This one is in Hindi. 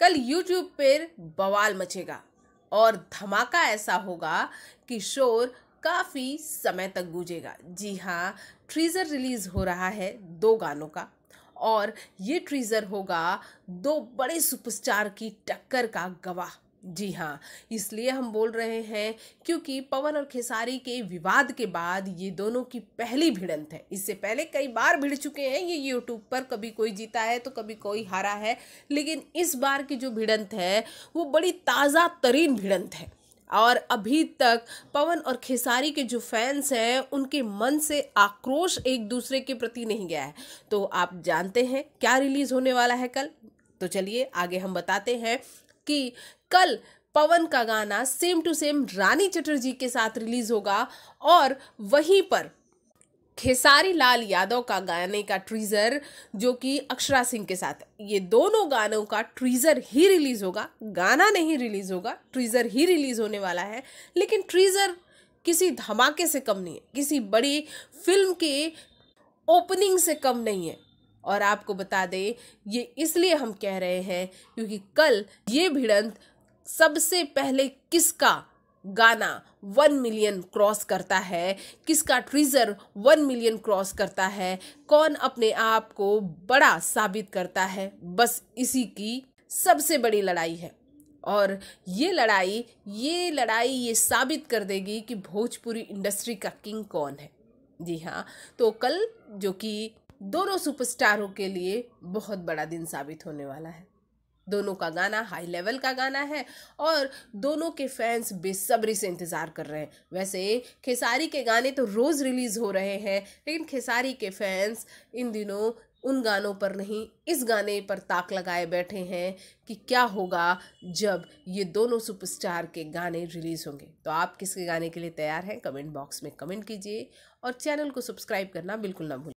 कल यूट्यूब पर बवाल मचेगा और धमाका ऐसा होगा कि शोर काफ़ी समय तक गूंजेगा जी हाँ ट्रीज़र रिलीज़ हो रहा है दो गानों का और ये ट्रीज़र होगा दो बड़े सुपरस्टार की टक्कर का गवाह जी हाँ इसलिए हम बोल रहे हैं क्योंकि पवन और खेसारी के विवाद के बाद ये दोनों की पहली भिड़ंत है इससे पहले कई बार भिड़ चुके हैं ये यूट्यूब पर कभी कोई जीता है तो कभी कोई हारा है लेकिन इस बार की जो भिड़ंत है वो बड़ी ताज़ा तरीन भिड़ंत है और अभी तक पवन और खेसारी के जो फैंस हैं उनके मन से आक्रोश एक दूसरे के प्रति नहीं गया है तो आप जानते हैं क्या रिलीज़ होने वाला है कल तो चलिए आगे हम बताते हैं कि कल पवन का गाना same to same Rani Chatterjee के साथ रिलीज होगा और वहीं पर खेसारी लाल यादव का गाने का ट्रीज़र जो कि अक्षरा सिंह के साथ ये दोनों गानों का ट्रीज़र ही रिलीज़ होगा गाना नहीं रिलीज़ होगा ट्रीज़र ही रिलीज़ होने वाला है लेकिन ट्रीज़र किसी धमाके से कम नहीं है किसी बड़ी फिल्म के ओपनिंग से कम नहीं है और आपको बता दें ये इसलिए हम कह रहे हैं क्योंकि कल ये भिड़ंत सबसे पहले किसका गाना वन मिलियन क्रॉस करता है किसका ट्रीजर वन मिलियन क्रॉस करता है कौन अपने आप को बड़ा साबित करता है बस इसी की सबसे बड़ी लड़ाई है और ये लड़ाई ये लड़ाई ये साबित कर देगी कि भोजपुरी इंडस्ट्री का किंग कौन है जी हाँ तो कल जो कि दोनों सुपरस्टारों के लिए बहुत बड़ा दिन साबित होने वाला है दोनों का गाना हाई लेवल का गाना है और दोनों के फैंस बेसब्री से इंतज़ार कर रहे हैं वैसे खेसारी के गाने तो रोज़ रिलीज़ हो रहे हैं लेकिन खेसारी के फैंस इन दिनों उन गानों पर नहीं इस गाने पर ताक लगाए बैठे हैं कि क्या होगा जब ये दोनों सुपरस्टार के गाने रिलीज़ होंगे तो आप किसके गाने के लिए तैयार हैं कमेंट बॉक्स में कमेंट कीजिए और चैनल को सब्सक्राइब करना बिल्कुल ना भूलें